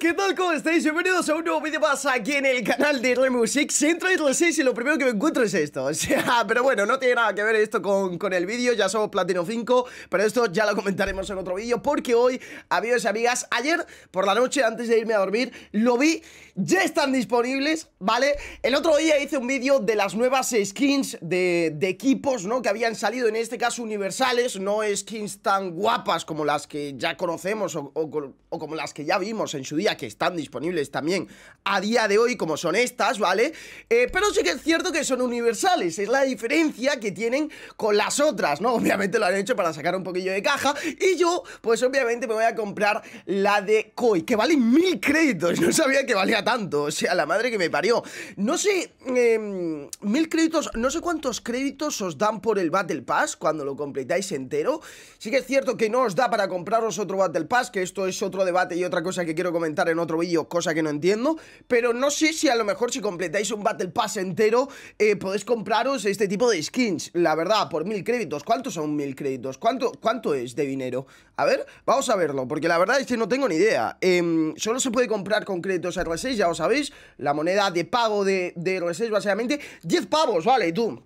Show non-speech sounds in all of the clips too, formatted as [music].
Pues, ¿qué tal? ¿Cómo estáis? Bienvenidos a un nuevo vídeo más aquí en el canal de Remusic. Music Centro lo 6 y lo primero que me encuentro es esto [laughs] O sea, pero bueno, no tiene nada que ver esto con, el vídeo Ya somos Platino 5, pero esto ya lo comentaremos en otro vídeo Porque hoy, amigos y amigas, ayer por la noche antes de irme a dormir Lo vi, ya están disponibles, ¿vale? El otro día hice un vídeo de las nuevas skins de, equipos, ¿no? Que habían salido, en este caso universales No skins tan guapas como las que ya conocemos o como las que ya vimos en su día que están disponibles también a día de hoy, como son estas, ¿vale? Eh, pero sí que es cierto que son universales, es la diferencia que tienen con las otras, ¿no? [laughs] Obviamente lo han hecho para sacar un poquillo de caja y yo, pues obviamente me voy a comprar la de Koi, que vale mil créditos, [laughs] no sabía que valía tanto, o sea, la madre que me parió. No sé, em, mil créditos, no sé cuántos créditos os dan por el Battle Pass cuando lo completáis entero. Sí que es cierto que no os da para compraros otro Battle Pass, que esto es otro debate y otra cosa que quiero comentar en otro vídeo, cosa que no entiendo. Pero no sé si a lo mejor si completáis un Battle Pass entero, eh, podéis compraros este tipo de skins. La verdad, por mil créditos. ¿Cuántos son mil créditos? ¿Cuánto, cuánto es de dinero? A ver, vamos a verlo, porque la verdad es que no tengo ni idea. Em, solo se puede comprar con créditos R6, ya lo sabéis. La moneda de pago de, de R6, básicamente. 10 pavos, vale, tú.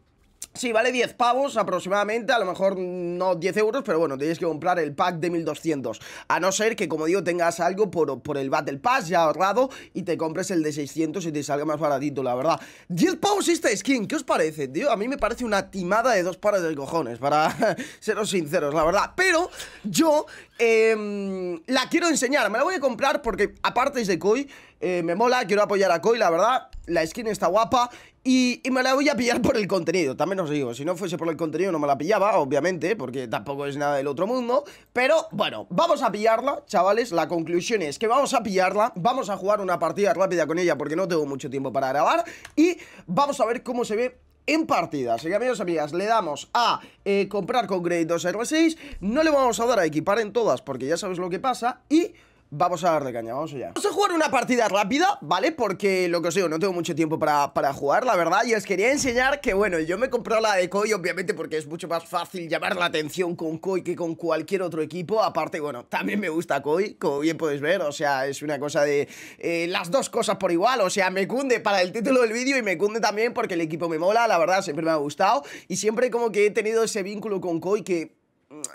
Sí, vale 10 pavos aproximadamente, a lo mejor no 10 euros, pero bueno, tenéis que comprar el pack de 1200. A no ser que, como digo, tengas algo por, por el Battle Pass ya ahorrado y te compres el de 600 y te salga más baratito, la verdad. 10 pavos esta skin, ¿qué os parece, tío? A mí me parece una timada de dos pares de cojones, para [laughs] seros sinceros, la verdad. Pero yo em, la quiero enseñar, me la voy a comprar porque aparte es de Koi, eh, me mola, quiero apoyar a Koi, la verdad la skin está guapa y, me la voy a pillar por el contenido, también os digo, si no fuese por el contenido no me la pillaba, obviamente, porque tampoco es nada del otro mundo, pero bueno, vamos a pillarla, chavales, la conclusión es que vamos a pillarla, vamos a jugar una partida rápida con ella porque no tengo mucho tiempo para grabar y vamos a ver cómo se ve en partida. Así que amigos y amigas, le damos a eh, comprar con créditos R6, no le vamos a dar a equipar en todas porque ya sabes lo que pasa y... Vamos a darle caña, vamos allá. Vamos a jugar una partida rápida, ¿vale? Porque lo que os digo, no tengo mucho tiempo para, jugar, la verdad. Y os quería enseñar que, bueno, yo me he comprado la de Koi, obviamente, porque es mucho más fácil llamar la atención con Koi que con cualquier otro equipo. Aparte, bueno, también me gusta Koi, como bien podéis ver. O sea, es una cosa de eh, las dos cosas por igual. O sea, me cunde para el título del vídeo y me cunde también porque el equipo me mola, la verdad, siempre me ha gustado. Y siempre como que he tenido ese vínculo con Koi que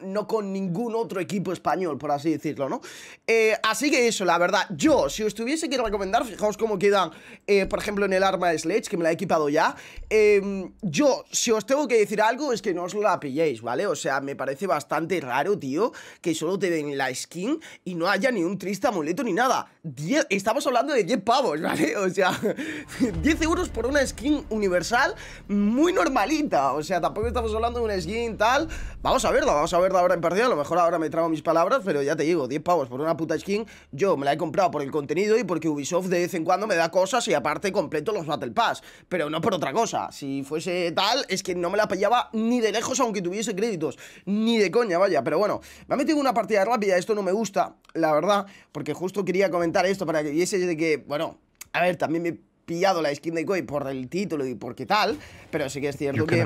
no con ningún otro equipo español, por así decirlo, ¿no? Eh, así que eso, la verdad, yo, si os tuviese que recomendar, fijaos cómo quedan, eh, por ejemplo, en el arma de Sledge, que me la he equipado ya, em, yo, si os tengo que decir algo, es que no os la pilléis, ¿vale? O sea, me parece bastante raro, tío, que solo te den la skin y no haya ni un triste amuleto ni nada. estamos hablando de 10 pavos, ¿vale? [laughs] O sea, 10 [laughs] euros por una skin universal muy normalita, o sea, tampoco estamos hablando de una skin tal, vamos a verlo, vamos a ver ahora en partida, A lo mejor ahora me trago mis palabras, pero ya te digo, 10 pavos por una puta skin. Yo me la he comprado por el contenido y porque Ubisoft de vez en cuando me da cosas y aparte completo los Battle Pass. Pero no por otra cosa. Si fuese tal, es que no me la pillaba ni de lejos, aunque tuviese créditos. Ni de coña, vaya. Pero bueno, me ha metido una partida rápida. Esto no me gusta, la verdad, porque justo quería comentar esto para que viese de que, bueno, a ver, también me pillado la skin de Koi por el título y por qué tal, pero sí que es cierto que...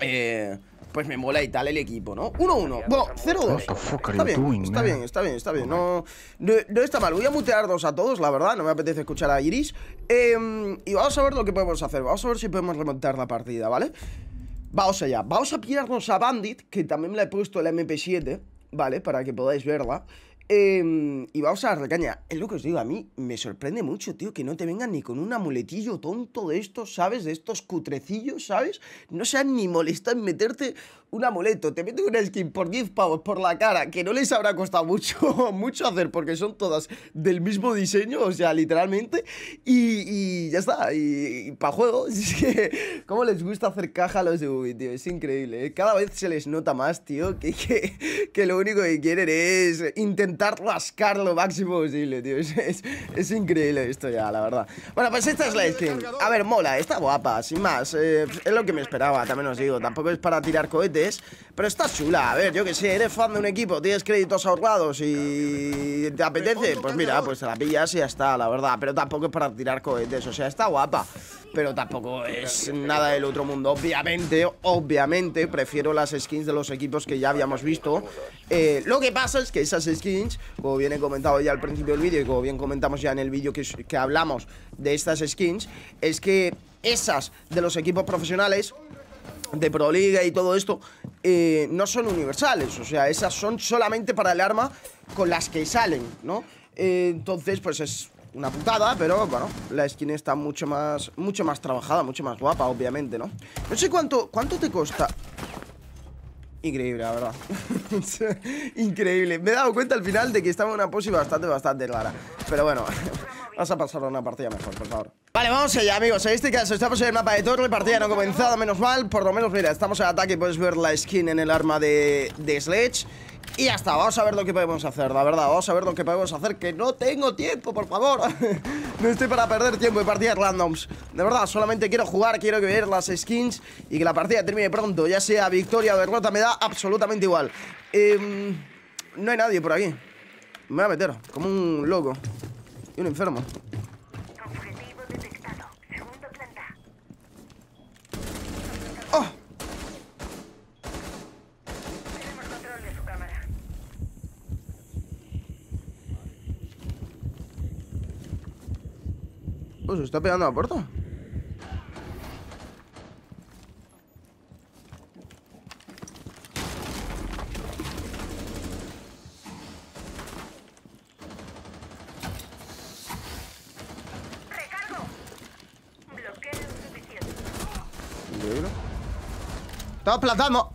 Eh, pues me mola y tal el equipo, ¿no? 1-1. Bueno, 0-2. Pues está bien, está bien, está bien, No, está mal. Voy a mutearlos a todos, la verdad. No me apetece escuchar a Iris. Em, y vamos a ver lo que podemos hacer. Vamos a ver si podemos remontar la partida, ¿vale? Vamos allá. Vamos a pillarnos a Bandit, que también le he puesto el MP7, ¿vale? Para que podáis verla. Em, y vamos a la recaña Es lo que os digo, a mí me sorprende mucho, tío, que no te vengan ni con un amuletillo tonto de estos, ¿sabes? De estos cutrecillos, ¿sabes? No sean ni molestas en meterte un amuleto. Te meten una skin por 10 pavos por la cara, que no les habrá costado mucho, [laughs] mucho hacer, porque son todas del mismo diseño, o sea, literalmente. Y, ya está, y, para juego. [laughs] Es que, ¿cómo les gusta hacer caja a los de Ubi, tío? Es increíble, ¿eh? Cada vez se les nota más, tío, que, que, que lo único que quieren es intentar intentar rascar lo máximo posible, tío [laughs] es, es, increíble esto ya, la verdad Bueno, pues esta es la skin A ver, mola, está guapa, sin más eh, Es lo que me esperaba, también os digo Tampoco es para tirar cohetes Pero está chula, a ver, yo que sé, eres fan de un equipo Tienes créditos ahorrados y... ¿Te apetece? Pues mira, pues te la pillas y ya está, la verdad Pero tampoco es para tirar cohetes, o sea, está guapa pero tampoco es nada del otro mundo. Obviamente, obviamente, prefiero las skins de los equipos que ya habíamos visto. Eh, lo que pasa es que esas skins, como bien he comentado ya al principio del vídeo y como bien comentamos ya en el vídeo que, hablamos de estas skins, es que esas de los equipos profesionales de Pro Liga y todo esto eh, no son universales, o sea, esas son solamente para el arma con las que salen, ¿no? Eh, entonces, pues es una putada, pero bueno, la skin está mucho más, mucho más trabajada, mucho más guapa, obviamente, ¿no? No sé cuánto, cuánto te costa... Increíble, la verdad [laughs] Increíble Me he dado cuenta al final de que estaba en una pose bastante, bastante rara Pero bueno, [laughs] vas a pasar a una partida mejor, por favor Vale, vamos allá, amigos En este caso estamos en el mapa de torre Partida no ha comenzado, menos mal Por lo menos, mira, estamos en ataque Puedes ver la skin en el arma de, de Sledge y ya está, vamos a ver lo que podemos hacer, la verdad Vamos a ver lo que podemos hacer, que no tengo tiempo, por favor [laughs] No estoy para perder tiempo en partidas randoms De verdad, solamente quiero jugar, quiero que ver las skins Y que la partida termine pronto, ya sea victoria o derrota Me da absolutamente igual em, No hay nadie por aquí Me voy a meter, como un loco Y un enfermo Pues se está pegando a la puerta. Recargo. Bloqueo suficiente. aplastando.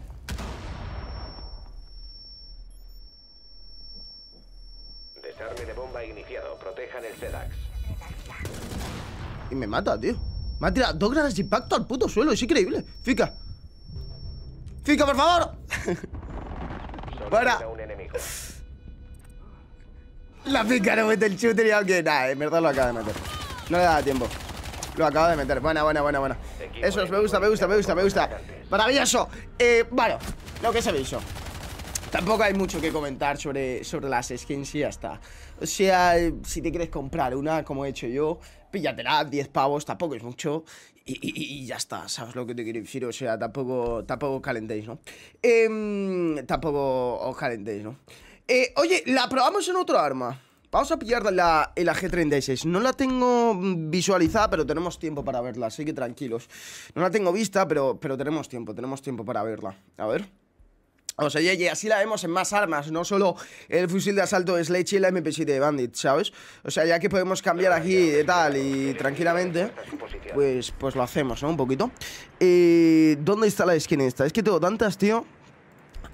mata, tío. Me ha tirado dos granas de impacto al puto suelo, es increíble. Fica. Fica, por favor. Buena. La fica no mete el shooter y aunque nada, en eh, verdad lo acaba de meter. No le daba tiempo. Lo acaba de meter. Buena, buena, buena, buena. Eso, me gusta, me gusta, me gusta, me gusta. Maravilloso. Eh, bueno, lo que se ve visto. Tampoco hay mucho que comentar sobre, sobre las skins y ya está. O sea, si te quieres comprar una, como he hecho yo, píllatela, 10 pavos, tampoco es mucho. Y, ya está, ¿sabes lo que te quiero decir? O sea, tampoco, tampoco calentéis, ¿no? Em, tampoco os calentéis, ¿no? Eh, oye, la probamos en otro arma. Vamos a pillar la, la, G36 No la tengo visualizada, pero tenemos tiempo para verla Así que tranquilos No la tengo vista, pero, pero tenemos tiempo Tenemos tiempo para verla A ver o sea, y así la vemos en más armas, no solo el fusil de asalto de Sledge y la MP7 de Bandit, ¿sabes? O sea, ya que podemos cambiar aquí de tal y tranquilamente, pues, pues lo hacemos, ¿no? Un poquito. Eh, ¿Dónde está la skin esta? Es que tengo tantas, tío.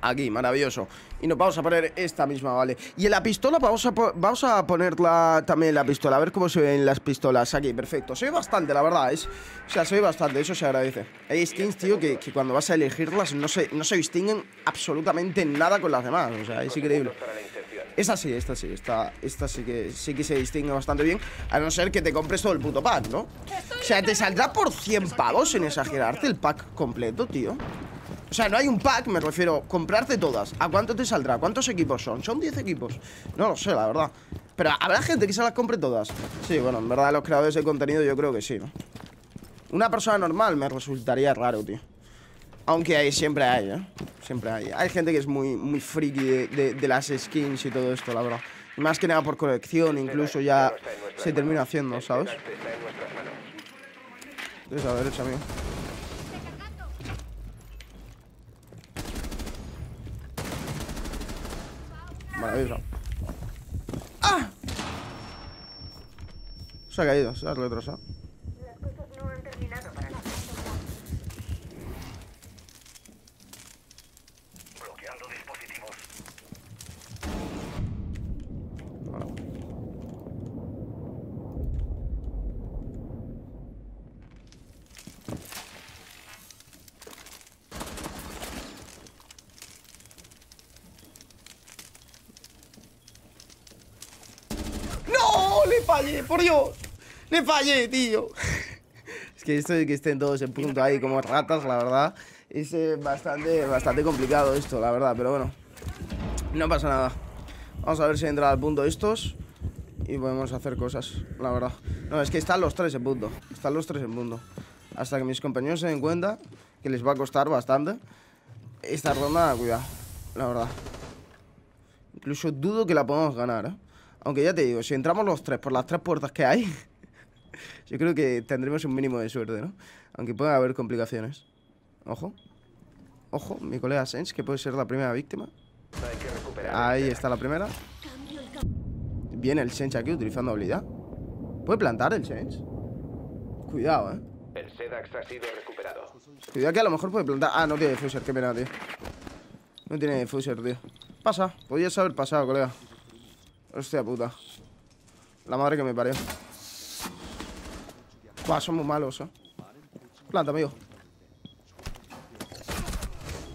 Aquí, maravilloso. Y nos vamos a poner esta misma, ¿vale? Y en la pistola vamos a, vamos a ponerla también la pistola. A ver cómo se ven las pistolas aquí. Perfecto. Se ve bastante, la verdad. Es, ¿eh? o sea, se ve bastante. Eso se agradece. Hay skins, tío, que, cuando vas a elegirlas no se, no se distinguen absolutamente nada con las demás. O sea, es increíble. Esta sí, esta sí, esta, esta sí que sí que se distingue bastante bien, a no ser que te compres todo el puto pack, ¿no? O sea, te saldrá por 100 pavos en exagerarte el pack completo, tío. O sea, no hay un pack, me refiero, comprarte todas. ¿A cuánto te saldrá? ¿Cuántos equipos son? Son 10 equipos. No lo sé, la verdad. Pero habrá gente que se las compre todas. Sí, bueno, en verdad los creadores de contenido yo creo que sí, ¿no? Una persona normal me resultaría raro, tío. Aunque hay, siempre hay, ¿eh? Siempre hay. Hay gente que es muy, muy friki de, las skins y todo esto, la verdad. más que nada por colección, incluso ya se termina haciendo, ¿sabes? Entonces, a derecha, amigo. ¡Ah! Se ha caído, se ha retrasado. fallé, por Dios. Le fallé, tío. Es que esto de que estén todos en punto ahí como ratas, la verdad, es eh, bastante, bastante complicado esto, la verdad. Pero bueno, no pasa nada. Vamos a ver si entra al punto estos y podemos hacer cosas, la verdad. No, es que están los tres en punto. Están los tres en punto. Hasta que mis compañeros se den cuenta que les va a costar bastante. Esta ronda, cuidado, la verdad. Incluso dudo que la podamos ganar, ¿eh? Aunque ya te digo, si entramos los tres por las tres puertas que hay, [laughs] yo creo que tendremos un mínimo de suerte, ¿no? Aunque pueda haber complicaciones. Ojo. Ojo, mi colega Sense, que puede ser la primera víctima. Ahí está la primera. Viene el Sense aquí utilizando habilidad. ¿Puede plantar el Sense? Cuidado, ¿eh? El ha sido recuperado. Cuidado que a lo mejor puede plantar... Ah, no tiene fusher qué pena, tío. No tiene fuser, tío. Pasa, podía haber pasado, colega. Hostia puta. La madre que me parió. Buah, son muy malos, eh. Planta, amigo.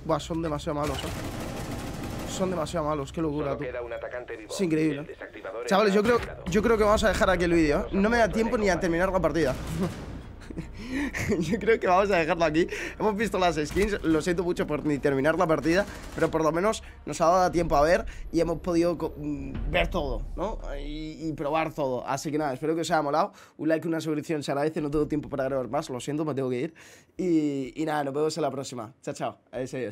Buah, son demasiado malos, eh. Son demasiado malos, qué locura, tú. Es increíble. Chavales, yo creo, yo creo que vamos a dejar aquí el vídeo. Eh. No me da tiempo ni a terminar la partida. [laughs] yo creo que vamos a dejarlo aquí. Hemos visto las skins, lo siento mucho por ni terminar la partida, pero por lo menos nos ha dado tiempo a ver y hemos podido mm, ver todo, ¿no? Y, probar todo. Así que nada, espero que os haya molado. Un like, una suscripción se agradece, no tengo tiempo para grabar más, lo siento, me tengo que ir. Y, y nada, nos vemos en la próxima. Chao, chao. Adiós, adiós.